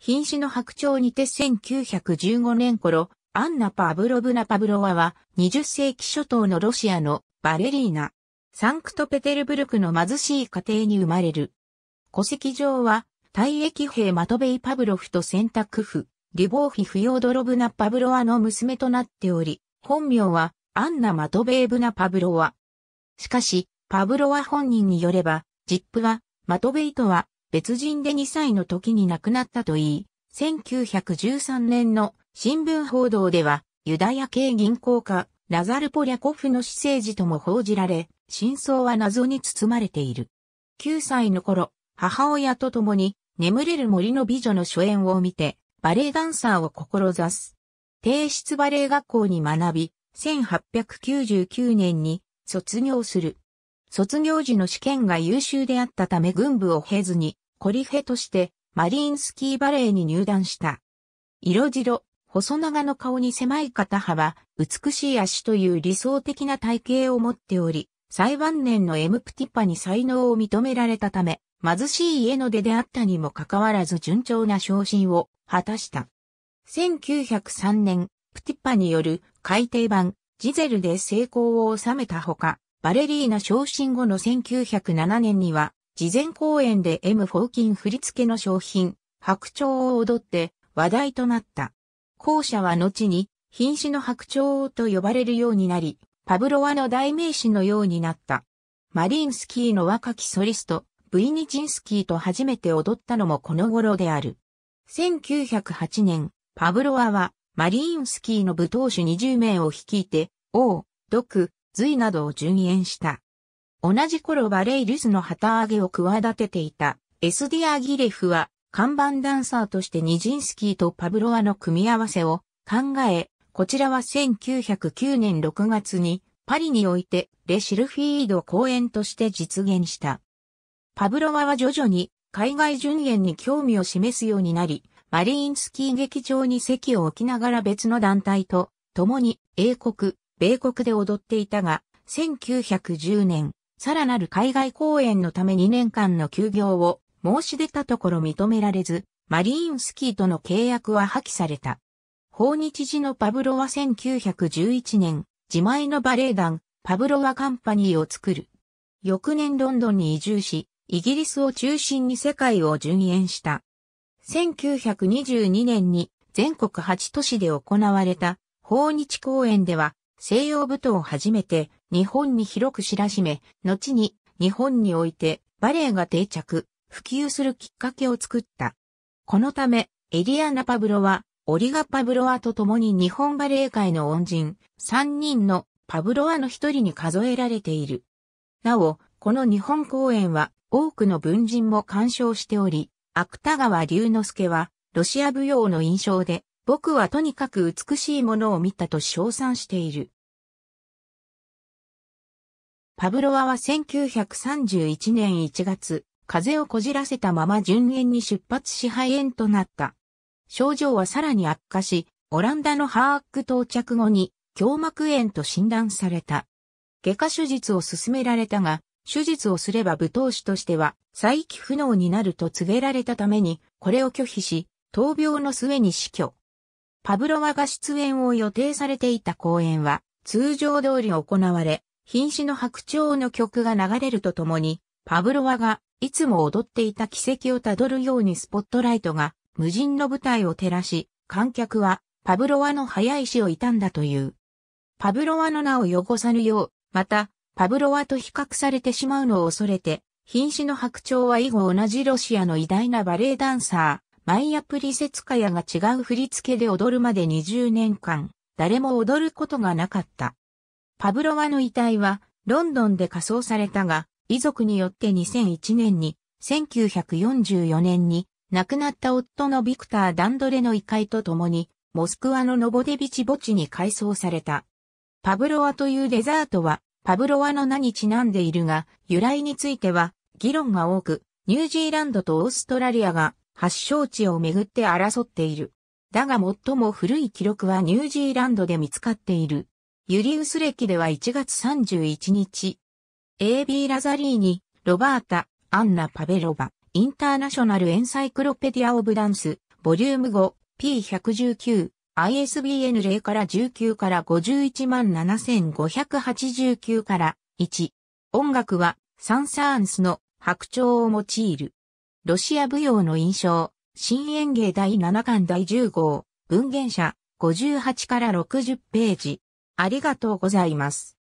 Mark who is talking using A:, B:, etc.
A: 瀕死の白鳥にて1915年頃、アンナ・パブロブナ・パブロワは20世紀初頭のロシアのバレリーナ、サンクトペテルブルクの貧しい家庭に生まれる。戸籍上は、退役兵マトベイ・パブロフと選択婦、リボーフィフ・ヨードロブナ・パブロワの娘となっており、本名はアンナ・マトベイブナ・パブロワ。しかし、パブロワ本人によれば、ジップは、マトベイとは別人で2歳の時に亡くなったといい、1913年の新聞報道では、ユダヤ系銀行家、ラザル・ポリャコフの死生児とも報じられ、真相は謎に包まれている。9歳の頃、母親と共に、眠れる森の美女の初演を見て、バレエダンサーを志す。提出バレエ学校に学び、1899年に卒業する。卒業時の試験が優秀であったため軍部を経ずに、コリフェとしてマリンスキーバレーに入団した。色白、細長の顔に狭い肩幅、美しい足という理想的な体型を持っており、最晩年のエムプティパに才能を認められたため、貧しい家の出であったにもかかわらず順調な昇進を果たした。1903年、プティッパによる改訂版、ジゼルで成功を収めたほか、バレリーナ昇進後の1907年には、事前公演で M フォーキン振り付けの商品、白鳥を踊って話題となった。後者は後に、瀕死の白鳥と呼ばれるようになり、パブロワの代名詞のようになった。マリンスキーの若きソリスト、ブイニチンスキーと初めて踊ったのもこの頃である。1908年、パブロワはマリーンスキーの舞踏手20名を率いて、王、毒、隋などを巡演した。同じ頃バレイリュスの旗揚げを企てていたエスディアギレフは看板ダンサーとしてニジンスキーとパブロワの組み合わせを考え、こちらは1909年6月にパリにおいてレシルフィード公演として実現した。パブロワは徐々に海外巡演に興味を示すようになり、マリーンスキー劇場に席を置きながら別の団体と共に英国、米国で踊っていたが、1910年、さらなる海外公演のため2年間の休業を申し出たところ認められず、マリーンスキーとの契約は破棄された。訪日時のパブロは1911年、自前のバレエ団、パブロワカンパニーを作る。翌年ロンドンに移住し、イギリスを中心に世界を順延した。1922年に全国8都市で行われた訪日公演では西洋舞踏を初めて日本に広く知らしめ、後に日本においてバレエが定着、普及するきっかけを作った。このため、エリアナ・パブロは、オリガ・パブロワと共に日本バレエ界の恩人、3人のパブロワの一人に数えられている。なお、この日本公演は多くの文人も鑑賞しており、芥川龍之介は、ロシア舞踊の印象で、僕はとにかく美しいものを見たと称賛している。パブロワは1931年1月、風をこじらせたまま順延に出発し肺炎となった。症状はさらに悪化し、オランダのハーク到着後に胸膜炎と診断された。外科手術を勧められたが、手術をすれば武踏士としては再起不能になると告げられたために、これを拒否し、闘病の末に死去。パブロワが出演を予定されていた公演は、通常通り行われ、瀕死の白鳥の曲が流れるとともに、パブロワがいつも踊っていた奇跡をたどるようにスポットライトが無人の舞台を照らし、観客はパブロワの早い死を悼んだという。パブロワの名を汚さぬよう、また、パブロワと比較されてしまうのを恐れて、瀕死の白鳥は以後同じロシアの偉大なバレエダンサー、マイアプリセツカヤが違う振り付けで踊るまで20年間、誰も踊ることがなかった。パブロワの遺体は、ロンドンで火葬されたが、遺族によって2001年に、1944年に、亡くなった夫のビクター・ダンドレの遺骸と共に、モスクワのノボデビチ墓地に改装された。パブロワというデザートは、パブロワの名にちなんでいるが、由来については、議論が多く、ニュージーランドとオーストラリアが発祥地をめぐって争っている。だが最も古い記録はニュージーランドで見つかっている。ユリウス歴では1月31日。AB ラザリーニ、ロバータ、アンナ・パベロバ、インターナショナルエンサイクロペディア・オブ・ダンス、ボリューム5、P119、ISBN 0から19から51 7589から1。音楽はサンサーンスの白鳥を用いる。ロシア舞踊の印象、新演芸第7巻第10号、文言者、58から60ページ。ありがとうございます。